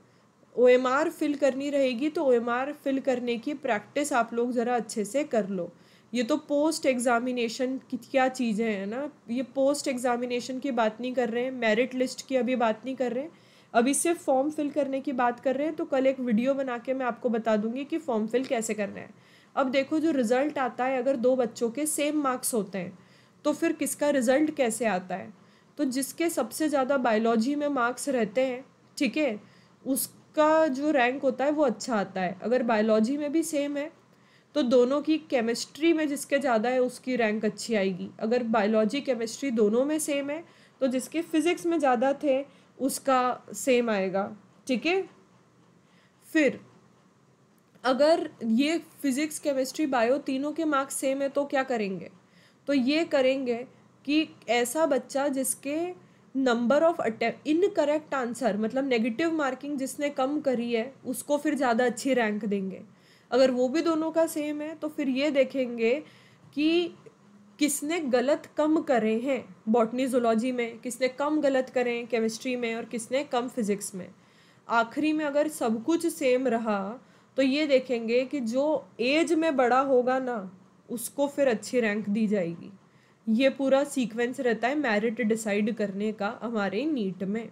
ओ एम आर फिल करनी रहेगी तो ओ एम आर फिल करने की प्रैक्टिस आप लोग ज़रा अच्छे से कर लो ये तो पोस्ट एग्ज़ामिनेशन की क्या चीज़ें हैं ना ये पोस्ट एग्ज़ामिनेशन की बात नहीं कर रहे हैं मेरिट लिस्ट की अभी बात नहीं कर रहे हैं अभी सिर्फ फॉर्म फिल करने की बात कर रहे हैं तो कल एक वीडियो बना के मैं आपको बता दूंगी कि फॉर्म फिल कैसे करना है अब देखो जो रिज़ल्ट आता है अगर दो बच्चों के सेम मार्क्स होते हैं तो फिर किसका रिज़ल्ट कैसे आता है तो जिसके सबसे ज़्यादा बायोलॉजी में मार्क्स रहते हैं ठीक है उस का जो रैंक होता है वो अच्छा आता है अगर बायोलॉजी में भी सेम है तो दोनों की केमिस्ट्री में जिसके ज़्यादा है उसकी रैंक अच्छी आएगी अगर बायोलॉजी केमिस्ट्री दोनों में सेम है तो जिसके फिज़िक्स में ज़्यादा थे उसका सेम आएगा ठीक है फिर अगर ये फिज़िक्स केमिस्ट्री बायो तीनों के मार्क्स सेम है तो क्या करेंगे तो ये करेंगे कि ऐसा बच्चा जिसके number of in incorrect answer मतलब नेगेटिव मार्किंग जिसने कम करी है उसको फिर ज़्यादा अच्छी रैंक देंगे अगर वो भी दोनों का सेम है तो फिर ये देखेंगे कि किसने गलत कम करे हैं बॉटनी जोलॉजी में किसने कम गलत करें केमिस्ट्री में और किसने कम फिजिक्स में आखिरी में अगर सब कुछ सेम रहा तो ये देखेंगे कि जो एज में बड़ा होगा ना उसको फिर अच्छी रैंक दी जाएगी ये पूरा सीक्वेंस रहता है मेरिट डिसाइड करने का हमारे नीट में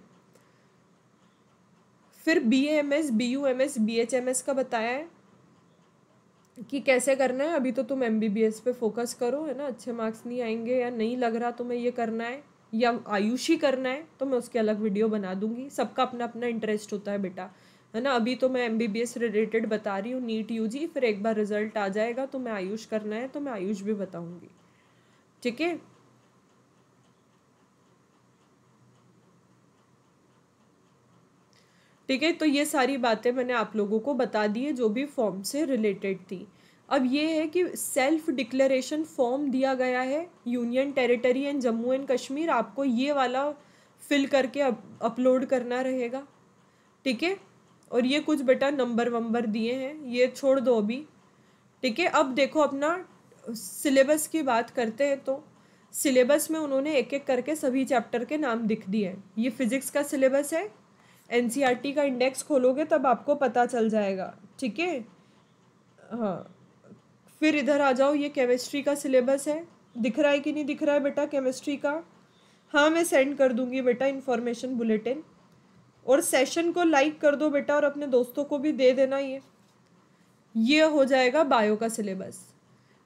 फिर B M S B U M S B H M S का बताया है कि कैसे करना है अभी तो तुम एम बी बी एस पे फोकस करो है ना अच्छे मार्क्स नहीं आएंगे या नहीं लग रहा तुम्हें ये करना है या आयुष ही करना है तो मैं उसके अलग वीडियो बना दूंगी सबका अपना अपना इंटरेस्ट होता है बेटा है ना अभी तो मैं M B B S related बता रही हूँ नीट यू जी फिर एक बार रिजल्ट आ जाएगा तो मैं आयुष करना है तो मैं आयुष भी बताऊँगी ठीक है ठीक है तो ये सारी बातें मैंने आप लोगों को बता दी है जो भी फॉर्म से रिलेटेड थी अब ये है कि सेल्फ डिक्लेरेशन फॉर्म दिया गया है union territory and Jammu and Kashmir आपको ये वाला फिल करके अपलोड करना रहेगा ठीक है और ये कुछ बेटा नंबर वंबर दिए हैं ये छोड़ दो अभी ठीक है अब देखो अपना सिलेबस की बात करते हैं तो सिलेबस में उन्होंने एक एक करके सभी चैप्टर के नाम दिख दिए हैं ये फिजिक्स का सिलेबस है एन का इंडेक्स खोलोगे तब आपको पता चल जाएगा ठीक है हाँ फिर इधर आ जाओ ये केमिस्ट्री का सिलेबस है दिख रहा है कि नहीं दिख रहा है बेटा केमिस्ट्री का हाँ मैं सेंड कर दूंगी बेटा इन्फॉर्मेशन बुलेटिन और सेशन को लाइक कर दो बेटा और अपने दोस्तों को भी दे देना ये ये हो जाएगा बायो का सिलेबस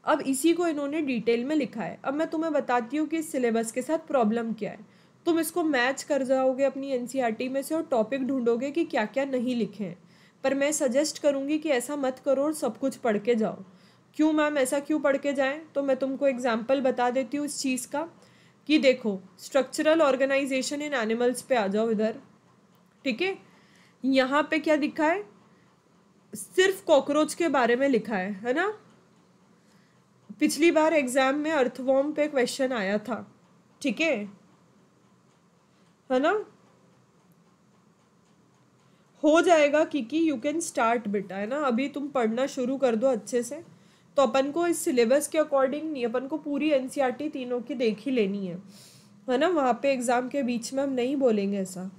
अब इसी को इन्होंने डिटेल में लिखा है अब मैं तुम्हें बताती हूँ कि इस सिलेबस के साथ प्रॉब्लम क्या है तुम इसको मैच कर जाओगे अपनी एन e में से और टॉपिक ढूंढोगे कि क्या क्या नहीं लिखे हैं पर मैं सजेस्ट करूँगी कि ऐसा मत करो और सब कुछ पढ़ के जाओ क्यों मैम ऐसा क्यों पढ़ के जाएँ तो मैं तुमको एग्जाम्पल बता देती हूँ इस चीज़ का कि देखो स्ट्रक्चरल ऑर्गेनाइजेशन इन एनिमल्स पे आ जाओ इधर ठीक है यहाँ पे क्या लिखा है सिर्फ कॉकरोच के बारे में लिखा है है ना पिछली बार एग्जाम में अर्थवॉर्म पे क्वेश्चन आया था ठीक है है ना हो जाएगा क्योंकि यू कैन स्टार्ट बेटा है ना अभी तुम पढ़ना शुरू कर दो अच्छे से तो अपन को इस सिलेबस के अकॉर्डिंग नहीं अपन को पूरी एनसीईआरटी e तीनों की देख ही लेनी है है ना वहाँ पे एग्ज़ाम के बीच में हम नहीं बोलेंगे ऐसा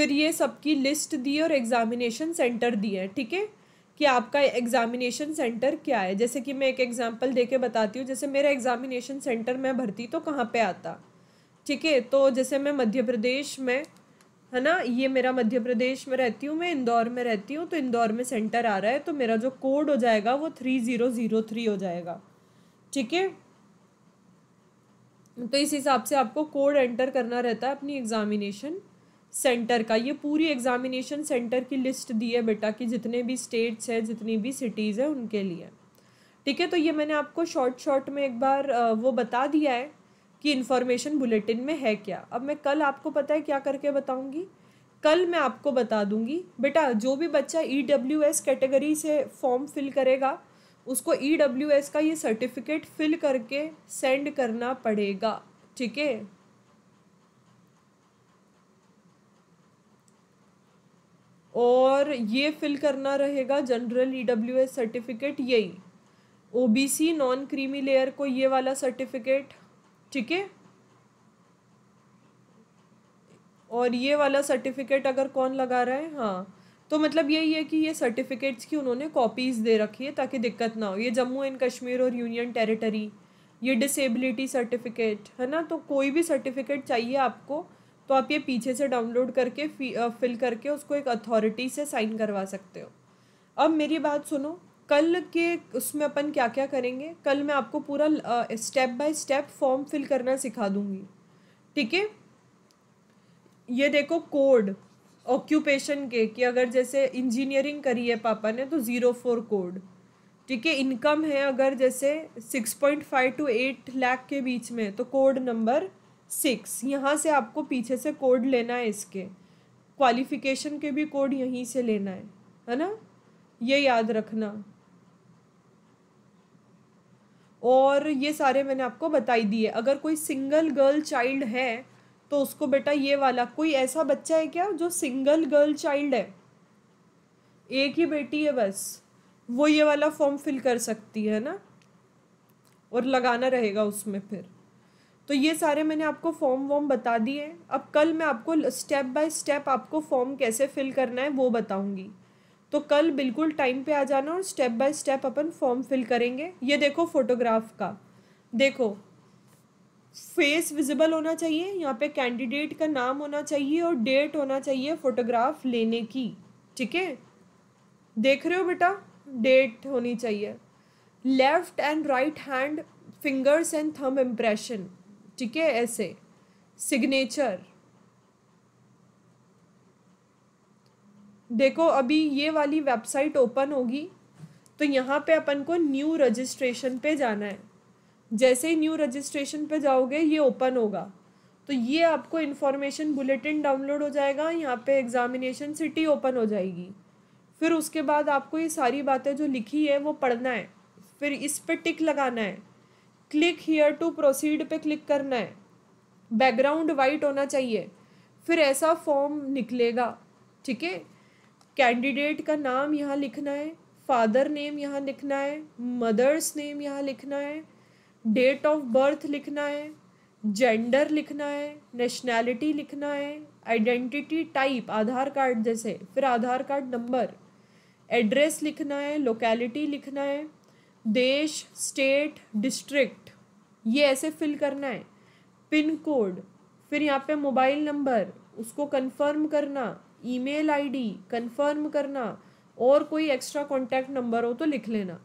फिर ये सबकी लिस्ट दी और एग्ज़ामिनेशन सेंटर दिए ठीक है कि आपका एग्ज़ामिनेशन सेंटर क्या है जैसे कि मैं एक एग्ज़ाम्पल दे के बताती हूँ जैसे मेरा एग्ज़ामिनेशन सेंटर मैं भरती तो कहाँ पे आता ठीक है तो जैसे मैं मध्य प्रदेश में है ना ये मेरा मध्य प्रदेश में रहती हूँ मैं इंदौर में रहती हूँ तो इंदौर में सेंटर आ रहा है तो मेरा जो कोड हो जाएगा वो थ्री ज़ीरो ज़ीरो थ्री हो जाएगा ठीक है तो इस हिसाब से आपको कोड एंटर करना रहता है अपनी एग्ज़ामिनेशन सेंटर का ये पूरी एग्ज़ामिनेशन सेंटर की लिस्ट दी है बेटा कि जितने भी स्टेट्स हैं जितनी भी सिटीज़ हैं उनके लिए ठीक है तो ये मैंने आपको शॉर्ट शॉर्ट में एक बार वो बता दिया है कि इन्फॉर्मेशन बुलेटिन में है क्या अब मैं कल आपको पता है क्या करके बताऊँगी कल मैं आपको बता दूँगी बेटा जो भी बच्चा ई डब्ल्यू एस कैटेगरी से फॉर्म फिल करेगा उसको ई डब्ल्यू एस का ये सर्टिफिकेट फिल करके सेंड करना पड़ेगा ठीक है और ये फिल करना रहेगा general E W S certificate यही O B C non creamy layer को ये वाला सर्टिफिकेट ठीक है और ये वाला सर्टिफिकेट अगर कौन लगा रहा है हाँ तो मतलब यही है कि ये सर्टिफिकेट्स की उन्होंने कॉपीज़ दे रखी है ताकि दिक्कत ना हो ये जम्मू एंड कश्मीर और यूनियन टेरिटरी ये डिसेबिलिटी सर्टिफिकेट है ना तो कोई भी सर्टिफिकेट चाहिए आपको तो आप ये पीछे से डाउनलोड करके फिल करके उसको एक अथॉरिटी से साइन करवा सकते हो अब मेरी बात सुनो कल के उसमें अपन क्या क्या करेंगे कल मैं आपको पूरा step by step form fill करना सिखा दूंगी ठीक है ये देखो कोड ऑक्यूपेशन के कि अगर जैसे इंजीनियरिंग करी है पापा ने तो ज़ीरो फोर कोड ठीक है इनकम है अगर जैसे six point five to eight lakh के बीच में तो कोड नंबर सिक्स यहाँ से आपको पीछे से कोड लेना है इसके क्वालिफिकेशन के भी कोड यहीं से लेना है है ना ये याद रखना और ये सारे मैंने आपको बताई दिए अगर कोई सिंगल गर्ल चाइल्ड है तो उसको बेटा ये वाला कोई ऐसा बच्चा है क्या जो सिंगल गर्ल चाइल्ड है एक ही बेटी है बस वो ये वाला फॉर्म फिल कर सकती है ना और लगाना रहेगा उसमें फिर तो ये सारे मैंने आपको फॉर्म वॉर्म बता दिए अब कल मैं आपको स्टेप बाय स्टेप आपको फॉर्म कैसे फिल करना है वो बताऊंगी तो कल बिल्कुल टाइम पे आ जाना और स्टेप बाय स्टेप अपन फॉर्म फिल करेंगे ये देखो फोटोग्राफ का देखो फेस विजिबल होना चाहिए यहाँ पे कैंडिडेट का नाम होना चाहिए और डेट होना चाहिए फोटोग्राफ लेने की ठीक है देख रहे हो बेटा डेट होनी चाहिए left and right hand fingers and thumb impression ठीक है ऐसे सिग्नेचर देखो अभी ये वाली वेबसाइट ओपन होगी तो यहाँ पे अपन को न्यू रजिस्ट्रेशन पे जाना है जैसे ही न्यू रजिस्ट्रेशन पे जाओगे ये ओपन होगा तो ये आपको इन्फॉर्मेशन बुलेटिन डाउनलोड हो जाएगा यहाँ पे एग्जामिनेशन सिटी ओपन हो जाएगी फिर उसके बाद आपको ये सारी बातें जो लिखी है वो पढ़ना है फिर इस पर टिक लगाना है क्लिक हीयर टू प्रोसीड पे क्लिक करना है बैकग्राउंड वाइट होना चाहिए फिर ऐसा फॉर्म निकलेगा ठीक है कैंडिडेट का नाम यहाँ लिखना है फादर नेम यहाँ लिखना है मदर्स नेम यहाँ लिखना है डेट ऑफ बर्थ लिखना है जेंडर लिखना है नेशनैलिटी लिखना है आइडेंटिटी टाइप आधार कार्ड जैसे फिर आधार कार्ड नंबर एड्रेस लिखना है लोकेलिटी लिखना है देश स्टेट डिस्ट्रिक्ट ये ऐसे फिल करना है पिन कोड फिर यहाँ पे मोबाइल नंबर उसको कंफर्म करना ईमेल आईडी कंफर्म करना और कोई एक्स्ट्रा कॉन्टैक्ट नंबर हो तो लिख लेना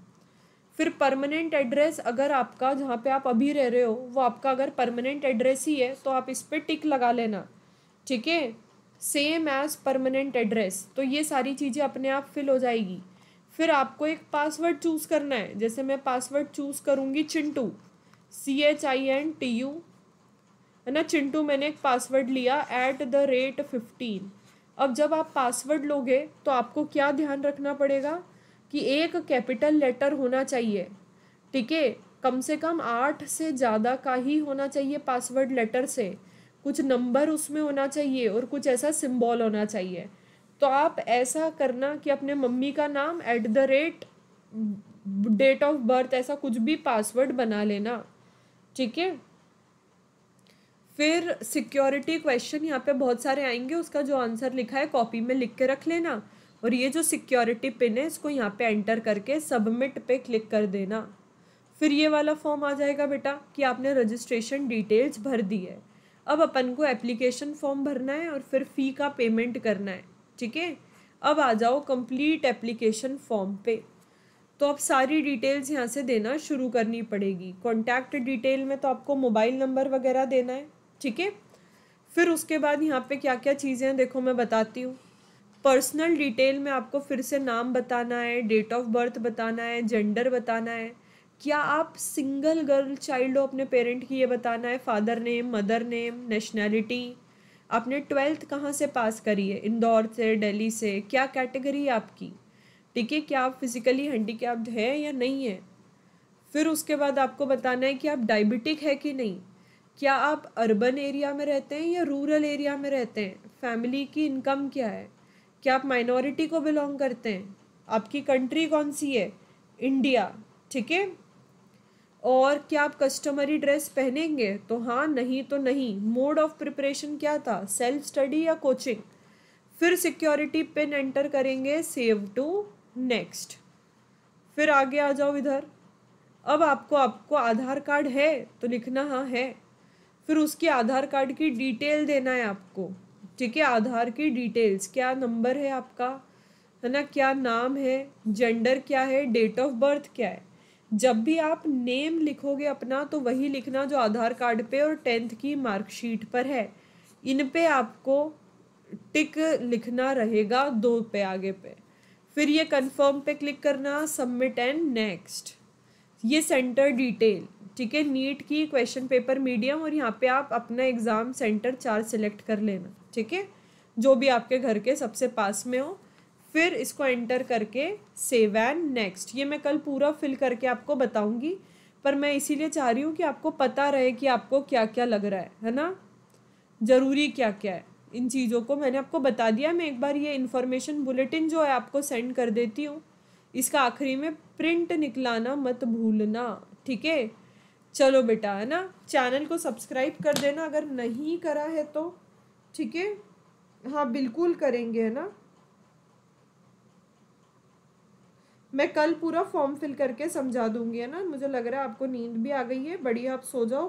फिर परमानेंट एड्रेस अगर आपका जहाँ पे आप अभी रह रहे हो वो आपका अगर परमानेंट एड्रेस ही है तो आप इस पर टिक लगा लेना ठीक है सेम एज परमानेंट एड्रेस तो ये सारी चीज़ें अपने आप फिल हो जाएगी फिर आपको एक पासवर्ड चूज़ करना है जैसे मैं पासवर्ड चूज़ करूँगी Chintu C H I N T U है ना चिंटू मैंने एक पासवर्ड लिया एट द रेट फिफ्टीन अब जब आप पासवर्ड लोगे तो आपको क्या ध्यान रखना पड़ेगा कि एक कैपिटल लेटर होना चाहिए ठीक है कम से कम आठ से ज़्यादा का ही होना चाहिए पासवर्ड लेटर से कुछ नंबर उसमें होना चाहिए और कुछ ऐसा सिंबल होना चाहिए तो आप ऐसा करना कि अपने मम्मी का नाम at the rate date of birth ऐसा कुछ भी पासवर्ड बना लेना ठीक है फिर सिक्योरिटी क्वेश्चन यहाँ पे बहुत सारे आएंगे उसका जो आंसर लिखा है कॉपी में लिख के रख लेना और ये जो सिक्योरिटी पिन है इसको यहाँ पे एंटर करके सबमिट पे क्लिक कर देना फिर ये वाला फॉर्म आ जाएगा बेटा कि आपने रजिस्ट्रेशन डिटेल्स भर दी है अब अपन को एप्लीकेशन फॉर्म भरना है और फिर फ़ी का पेमेंट करना है ठीक है अब आ जाओ कंप्लीट एप्लीकेशन फॉर्म पे तो आप सारी डिटेल्स यहाँ से देना शुरू करनी पड़ेगी कॉन्टैक्ट डिटेल में तो आपको मोबाइल नंबर वगैरह देना है ठीक है फिर उसके बाद यहाँ पे क्या क्या चीज़ें हैं देखो मैं बताती हूँ पर्सनल डिटेल में आपको फिर से नाम बताना है डेट ऑफ बर्थ बताना है जेंडर बताना है क्या आप सिंगल गर्ल चाइल्ड हो अपने पेरेंट की ये बताना है father name mother name nationality आपने ट्वेल्थ कहाँ से पास करी है इंदौर से दिल्ली से क्या कैटेगरी है आपकी देखिए क्या आप फिज़िकली हैंडीकैप्ड हैं या नहीं है फिर उसके बाद आपको बताना है कि आप डायबिटिक है कि नहीं क्या आप अर्बन एरिया में रहते हैं या रूरल एरिया में रहते हैं फैमिली की इनकम क्या है क्या आप माइनॉरिटी को बिलोंग करते हैं आपकी कंट्री कौन सी है इंडिया ठीक है और क्या आप कस्टमरी ड्रेस पहनेंगे तो हाँ नहीं तो नहीं मोड ऑफ प्रिपरेशन क्या था सेल्फ स्टडी या कोचिंग फिर सिक्योरिटी पिन एंटर करेंगे सेव टू नेक्स्ट फिर आगे आ जाओ इधर अब आपको आपको आधार कार्ड है तो लिखना हाँ है फिर उसके आधार कार्ड की डिटेल देना है आपको ठीक है आधार की डिटेल्स क्या नंबर है आपका है ना क्या नाम है जेंडर क्या है डेट ऑफ बर्थ क्या है जब भी आप नेम लिखोगे अपना तो वही लिखना जो आधार कार्ड पे और टेंथ की मार्कशीट पर है इन पे आपको टिक लिखना रहेगा दो पे आगे पे फिर ये कन्फर्म पे क्लिक करना सबमिट एंड नेक्स्ट ये सेंटर डिटेल ठीक है नीट की क्वेश्चन पेपर मीडियम और यहाँ पे आप अपना एग्ज़ाम सेंटर चार सिलेक्ट कर लेना ठीक है जो भी आपके घर के सबसे पास में हो फिर इसको एंटर करके सेव एंड नेक्स्ट ये मैं कल पूरा फिल करके आपको बताऊँगी पर मैं इसीलिए चाह रही हूँ कि आपको पता रहे कि आपको क्या क्या लग रहा है है ना ज़रूरी क्या क्या है इन चीज़ों को मैंने आपको बता दिया मैं एक बार ये इन्फॉर्मेशन बुलेटिन जो है आपको सेंड कर देती हूँ इसका आखिरी में प्रिंट निकलाना मत भूलना ठीक है चलो बेटा है ना चैनल को सब्सक्राइब कर देना अगर नहीं करा है तो ठीक है हाँ बिल्कुल करेंगे है ना मैं कल पूरा फॉर्म फिल करके समझा दूंगी है ना मुझे लग रहा है आपको नींद भी आ गई है बढ़िया आप सो जाओ